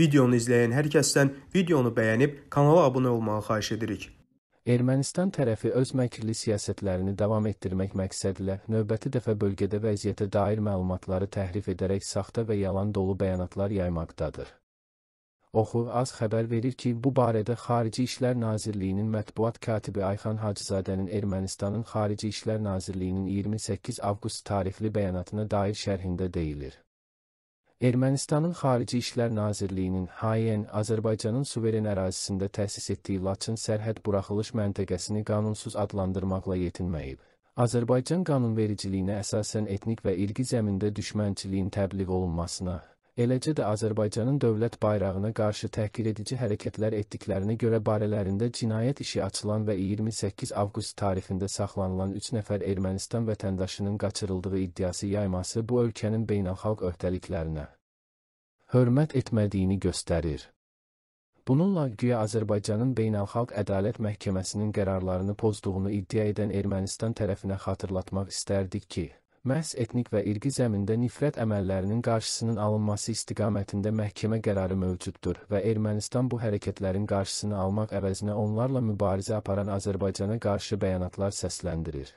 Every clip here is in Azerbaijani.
Videonu izləyən hər kəsdən videonu bəyənib kanala abunə olmağı xahiş edirik. Ermənistan tərəfi öz məkirli siyasətlərini davam etdirmək məqsədilə növbəti dəfə bölgədə vəziyyətə dair məlumatları təhrif edərək saxta və yalan dolu bəyanatlar yaymaqdadır. Oxu az xəbər verir ki, bu barədə Xarici İşlər Nazirliyinin mətbuat katibi Ayxan Hacızadənin Ermənistanın Xarici İşlər Nazirliyinin 28 avqust tarixli bəyanatına dair şərhində deyilir. Ermənistanın Xarici İşlər Nazirliyinin HAYN Azərbaycanın suveren ərazisində təsis etdiyi Laçın sərhəd buraxılış məntəqəsini qanunsuz adlandırmaqla yetinməyib. Azərbaycan qanunvericiliyinə əsasən etnik və irqi zəmində düşmənçiliyin təbliğ olunmasına eləcə də Azərbaycanın dövlət bayrağına qarşı təhqir edici hərəkətlər etdiklərinə görə barələrində cinayət işi açılan və 28 avqust tarixində saxlanılan 3 nəfər Ermənistan vətəndaşının qaçırıldığı iddiası yayması bu ölkənin beynəlxalq öhdəliklərinə hörmət etmədiyini göstərir. Bununla güya Azərbaycanın Beynəlxalq Ədalət Məhkəməsinin qərarlarını pozduğunu iddia edən Ermənistan tərəfinə xatırlatmaq istərdik ki, məhz etnik və irqi zəmində nifrət əməllərinin qarşısının alınması istiqamətində məhkəmə qərarı mövcuddur və Ermənistan bu hərəkətlərin qarşısını almaq əvəzinə onlarla mübarizə aparan Azərbaycana qarşı bəyanatlar səsləndirir.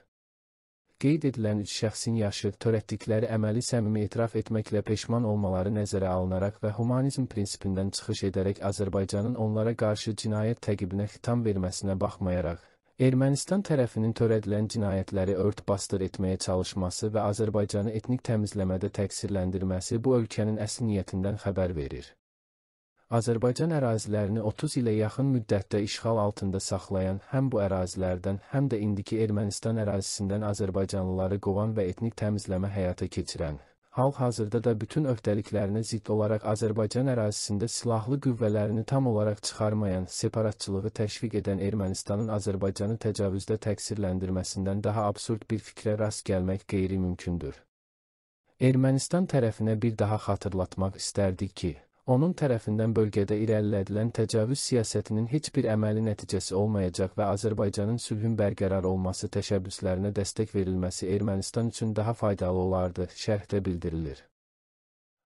Qeyd edilən üç şəxsin yaşı, törətdikləri əməli səmimi etiraf etməklə peşman olmaları nəzərə alınaraq və humanizm prinsipindən çıxış edərək Azərbaycanın onlara qarşı cinayət təqibinə xitam verməsinə baxmayaraq, Ermənistan tərəfinin törədilən cinayətləri ört-bastır etməyə çalışması və Azərbaycanı etnik təmizləmədə təqsirləndirməsi bu ölkənin əsl niyyətindən xəbər verir. Azərbaycan ərazilərini 30 ilə yaxın müddətdə işğal altında saxlayan həm bu ərazilərdən, həm də indiki Ermənistan ərazisindən Azərbaycanlıları qovan və etnik təmizləmə həyata keçirən hal-hazırda da bütün öhdəliklərinə zidd olaraq Azərbaycan ərazisində silahlı qüvvələrini tam olaraq çıxarmayan, separatçılığı təşviq edən Ermənistanın Azərbaycanı təcavüzdə təqsirləndirməsindən daha absurd bir fikrə rast gəlmək qeyri-mümkündür. Ermənistan tərəfinə bir daha xatırlatmaq istərdik ki, onun tərəfindən bölgədə irəlilədilən təcavüz siyasətinin heç bir əməli nəticəsi olmayacaq və Azərbaycanın sülhün bərqərar olması təşəbbüslərinə dəstək verilməsi Ermənistan üçün daha faydalı olardı, şərhdə bildirilir.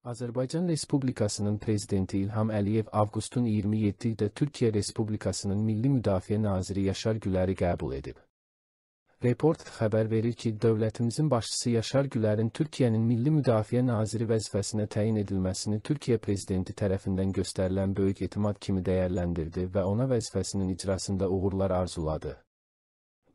Azərbaycan Respublikasının prezidenti İlham Əliyev avqustun 27-də Türkiyə Respublikasının Milli Müdafiə Naziri Yaşar Güləri qəbul edib. Report xəbər verir ki, dövlətimizin başçısı Yaşar Gülər'in Türkiyənin Milli Müdafiə Naziri vəzifəsinə təyin edilməsini Türkiyə prezidenti tərəfindən göstərilən böyük etimad kimi dəyərləndirdi və ona vəzifəsinin icrasında uğurlar arzuladı.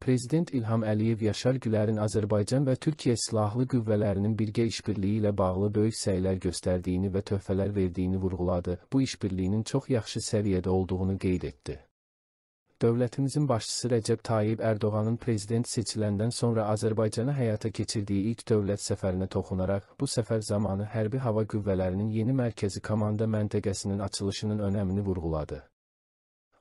Prezident İlham Əliyev Yaşar Gülər'in Azərbaycan və Türkiyə silahlı qüvvələrinin birgə işbirliyi ilə bağlı böyük səylər göstərdiyini və töhfələr verdiyini vurğuladı. Bu işbirliyinin çox yaxşı səviyyədə olduğunu qeyd etdi dövlətimizin başçısı Rəcəb Tayyib Ərdoğanın prezident seçiləndən sonra Azərbaycana həyata keçirdiyi ilk dövlət səfərinə toxunaraq, bu səfər zamanı Hərbi Hava Qüvvələrinin yeni mərkəzi komanda məntəqəsinin açılışının önəmini vurğuladı.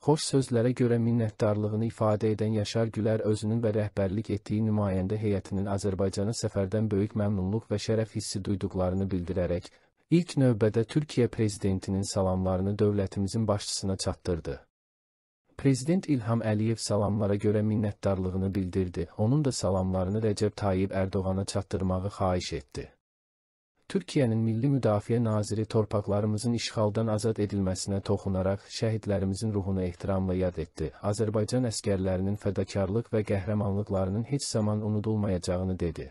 Xoş sözlərə görə minnətdarlığını ifadə edən Yaşar Gülər özünün və rəhbərlik etdiyi nümayəndə heyətinin Azərbaycana səfərdən böyük məmnunluq və şərəf hissi duyduqlarını bildirərək, ilk növbədə Türkiyə prezidentinin salamlarını dövlətimizin başçısına çatdırdı. Prezident İlham Əliyev salamlara görə minnətdarlığını bildirdi, onun da salamlarını Rəcəb Tayyib Ərdoğana çatdırmağı xahiş etdi. Türkiyənin Milli Müdafiə Naziri torpaqlarımızın işğaldan azad edilməsinə toxunaraq şəhidlərimizin ruhunu ehtiramla yad etdi. Azərbaycan əskərlərinin fədakarlıq və qəhrəmanlıqlarının heç zaman unudulmayacağını dedi.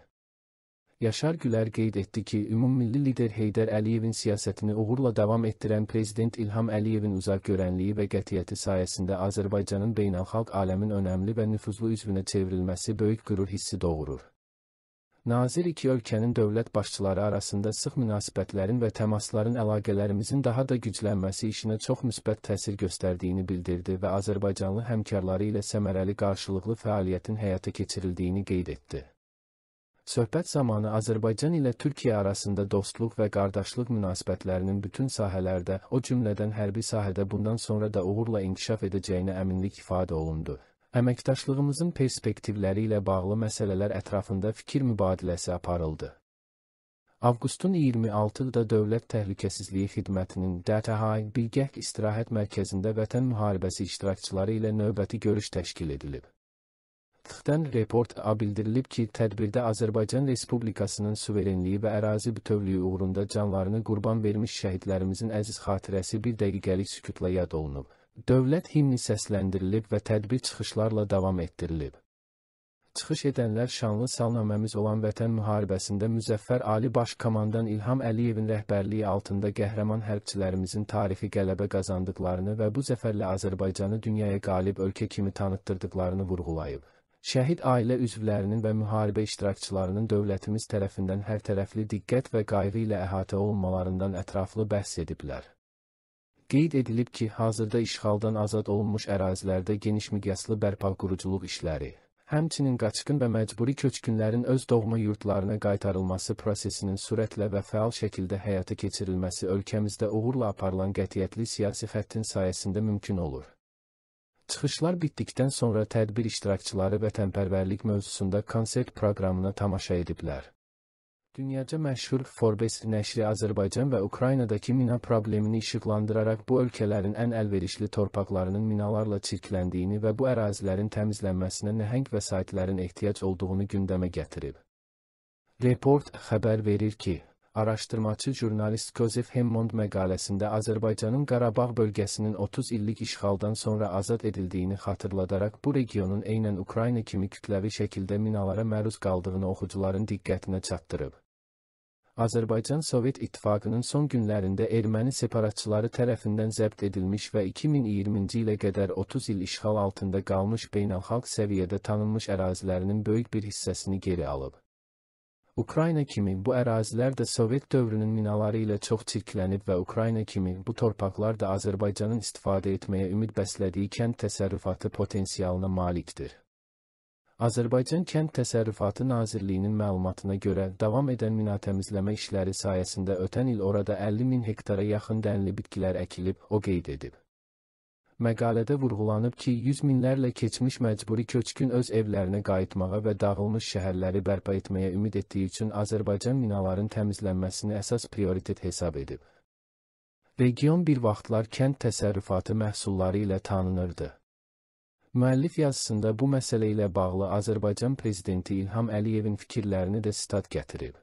Yaşar Gülər qeyd etdi ki, ümummilli lider Heydər Əliyevin siyasətini uğurla davam etdirən prezident İlham Əliyevin uzaqgörənliyi və qətiyyəti sayəsində Azərbaycanın beynəlxalq aləmin önəmli və nüfuzlu üzvünə çevrilməsi böyük qürur hissi doğurur. Nazir iki ölkənin dövlət başçıları arasında sıx münasibətlərin və təmasların əlaqələrimizin daha da güclənməsi işinə çox müsbət təsir göstərdiyini bildirdi və Azərbaycanlı həmkarları ilə səmərəli qarşılıqlı fəaliyyətin həyata keçirildiyini qeyd etdi. Söhbət zamanı Azərbaycan ilə Türkiyə arasında dostluq və qardaşlıq münasibətlərinin bütün sahələrdə, o cümlədən hərbi sahədə bundan sonra da uğurla inkişaf edəcəyinə əminlik ifadə olundu. Əməkdaşlığımızın perspektivləri ilə bağlı məsələlər ətrafında fikir mübadiləsi aparıldı. Avqustun 26-da Dövlət Təhlükəsizliyi Xidmətinin DTH Bilgəh İstirahət Mərkəzində Vətən Müharibəsi iştirakçıları ilə növbəti görüş təşkil edilib. TTÜV-dən reporta bildirilib ki, tədbirdə Azərbaycan Respublikasının suverenliyi və ərazi bütövlüyü uğrunda canlarını qurban vermiş şəhidlərimizin əziz xatirəsi bir dəqiqəlik sükutla yad olunub. Dövlət himni səsləndirilib və tədbir çıxışlarla davam etdirilib çıxış edənlər şanlı salnaməmiz olan Vətən müharibəsində müzəffər Ali Baş Komandan İlham Əliyevin rəhbərliyi altında qəhrəman hərbçilərimizin tarixi qələbə qazandıqlarını və bu zəfərlə Azərbaycanı dünyaya qalib ölkə kimi tanıtdırdıqlarını vurğulayıb. Şəhid ailə üzvlərinin və müharibə iştirakçılarının dövlətimiz tərəfindən hərtərəfli diqqət və qayğı ilə əhatə olmalarından ətraflı bəhs ediblər. Qeyd edilib ki, hazırda işğaldan azad olunmuş ərazilərdə geniş miqyaslı bərpa quruculuq işləri, həmçinin qaçqın və məcburi köçkünlərin öz doğma yurtlarına qaytarılması prosesinin sürətlə və fəal şəkildə həyata keçirilməsi ölkəmizdə uğurla aparılan qətiyyətli siyasi xəttin sayəsində mümkün olur. Çıxışlar bitdikdən sonra tədbir iştirakçıları vətənpərvərlik mövzusunda konsert proqramına tamaşa ediblər. Dünyaca məşhur Forbes nəşri Azərbaycan və Ukraynadakı mina problemini işıqlandıraraq bu ölkələrin ən əlverişli torpaqlarının minalarla çirkləndiyini və bu ərazilərin təmizlənməsinə nəhəng vəsaitlərin ehtiyac olduğunu gündəmə gətirib. Report xəbər verir ki, Araşdırmaçı jurnalist Joseph Hammond məqaləsində Azərbaycanın Qarabağ bölgəsinin 30 illik işğaldan sonra azad edildiyini xatırladaraq bu regionun eynən Ukrayna kimi kütləvi şəkildə minalara məruz qaldığını oxucuların diqqətinə çatdırıb. Azərbaycan Sovet İttifaqının son günlərində erməni separatçıları tərəfindən zəbt edilmiş və 2020-ci ilə qədər 30 il işğal altında qalmış beynəlxalq səviyyədə tanınmış ərazilərinin böyük bir hissəsini geri alıb. Ukrayna kimi bu ərazilər də Sovet dövrünün minaları ilə çox çirklənib və Ukrayna kimi bu torpaqlar da Azərbaycanın istifadə etməyə ümid bəslədiyi kənd təsərrüfatı potensialına malikdir. Azərbaycan Kənd Təsərrüfatı Nazirliyinin məlumatına görə davam edən mina təmizləmə işləri sayəsində ötən il orada 50 min hektara yaxın dənli bitkilər əkilib, o qeyd edib. Məqalədə vurğulanıb ki, yüz minlərlə keçmiş məcburi köçkün öz evlərinə qayıtmağa və dağılmış şəhərləri bərpa etməyə ümid etdiyi üçün Azərbaycan minaların təmizlənməsini əsas prioritet hesab edib. Region bir vaxtlar kənd təsərrüfatı məhsulları ilə tanınırdı. Müəllif yazısında bu məsələ ilə bağlı Azərbaycan prezidenti İlham Əliyevin fikirlərini də sitat gətirib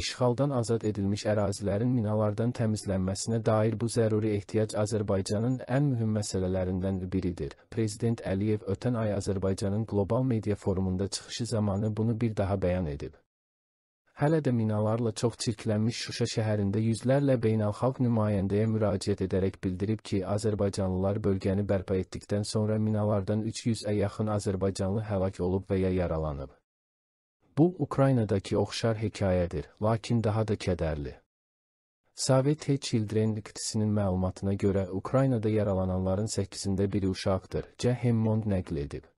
işğaldan azad edilmiş ərazilərin minalardan təmizlənməsinə dair bu zəruri ehtiyac Azərbaycanın ən mühüm məsələlərindən biridir. Prezident Əliyev ötən ay Azərbaycanın qlobal media forumunda çıxışı zamanı bunu bir daha bəyan edib. Hələ də minalarla çox çirklənmiş Şuşa şəhərində yüzlərlə beynəlxalq nümayəndəyə müraciət edərək bildirib ki, Azərbaycanlılar bölgəni bərpa etdikdən sonra minalardan 300-ə yaxın Azərbaycanlı həlak olub və ya yaralanıb. Bu Ukraynadakı oxşar hekayədir, lakin daha da kədərli. Sovet Hey Children Liqtisinin məlumatına görə Ukraynada yaralananların 8-də biri uşaqdır, Cəhemmond nəql edib.